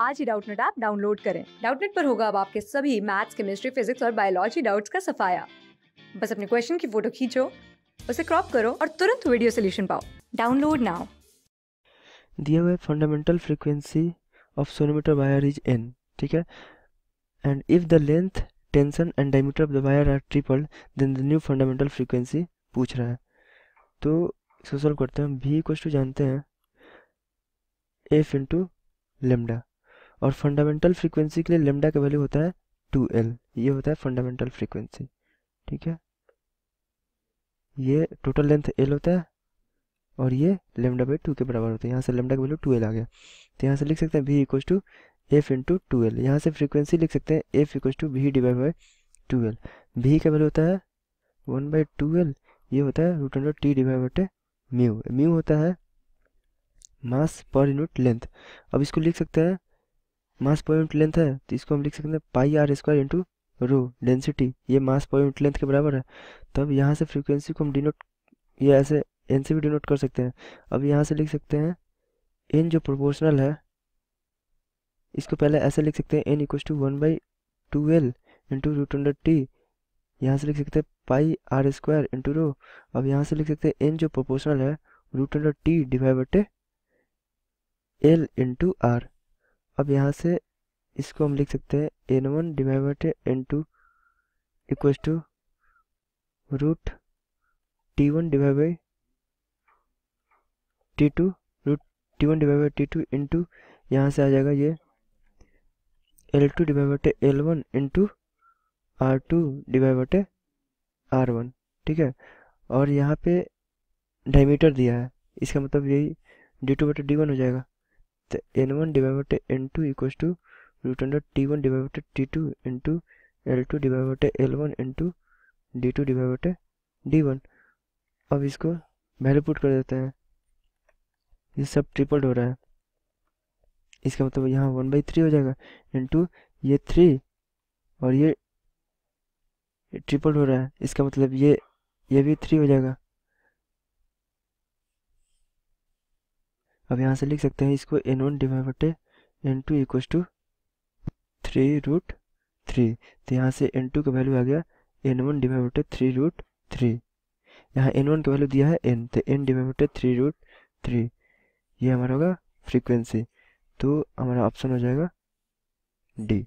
आज ही Doubtnut app download करें डाउटनेट पर होगा अब आपके सभी मैथ्स केमिस्ट्री फिजिक्स और बायोलॉजी डाउट्स का सफाया बस अपने क्वेश्चन की फोटो खींचो उसे क्रॉप करो और तुरंत वीडियो सोल्यूशन पाओ डाउनलोड नाउ दिया हुआ fundamental frequency of sonometer wire is an ठीक है and if the length tension and diameter of the wire are triple then the new fundamental frequency पूछ रहा है तो सोल्व करते हैं हम भी कुछ तो जानते हैं एफ इंटू लेमडा और फंडामेंटल फ्रीक्वेंसी के लिए लेमडा का वैल्यू होता है टू एल ये होता है फंडामेंटल फ्रीक्वेंसी ठीक है ये टोटल लेंथ एल होता है और ये लेमडा बाई टू के बराबर होता है यहाँ से लेमडा का वैल्यू टू एल आ गया तो यहाँ से लिख सकते हैं V equal to F into two L यहाँ से फ्रीक्वेंसी लिख सकते हैं F equal to V divide by two L V का वैल्यू होता है वन बाई टू एल ये होता है root under T divide by mu mu होता है मास पर यूनिट लेंथ अब इसको लिख सकते हैं मास पॉइंट लेंथ है तो इसको हम लिख सकते हैं pi R square into rho density ये मास पॉइंट लेंथ के बराबर है तब तो यहाँ से फ्रीक्वेंसी को हम डिनोट ये ऐसे एन से भी डिनोट कर सकते हैं अब यहाँ से लिख सकते हैं एन जो प्रोपोर्शनल है इसको पहले ऐसे लिख सकते हैं N equal to one by two L into root under T यहाँ से लिख सकते हैं pi R square into rho अब यहाँ से लिख सकते हैं एन जो प्रोपोर्शनल है रूट अंडर टी डिवाइड बटे एल इंटू आर अब यहाँ से इसको हम लिख सकते हैं N one divide N two equal to root T one divide by T two root T one divide by T two two यहाँ से आ जाएगा ये एल टू डिवाइड बाटे L one into R two divide बाटे R one ठीक है और यहाँ पे डायमीटर दिया है इसका मतलब यही डी टू बटे डी वन हो जाएगा तो एन वन डिवाइड बाटे N two equals to root under T one divide बाटे T two two L two divide बाटे L one two D two divide D one अब इसको वैल्यू पुट कर देते हैं ये सब ट्रिपल हो रहा है इसका मतलब यहाँ वन बाई थ्री हो जाएगा टू ये थ्री और ये ट्रिपल हो रहा है इसका मतलब ये ये भी थ्री हो जाएगा अब यहाँ से लिख सकते हैं इसको N one divide N two equal to three root three तो यहाँ से एन टू का वैल्यू आ गया N one divide three root three यहाँ एन वन का वैल्यू दिया है एन तो N divide three root three ये हमारा होगा फ्रीक्वेंसी तो हमारा ऑप्शन हो जाएगा डी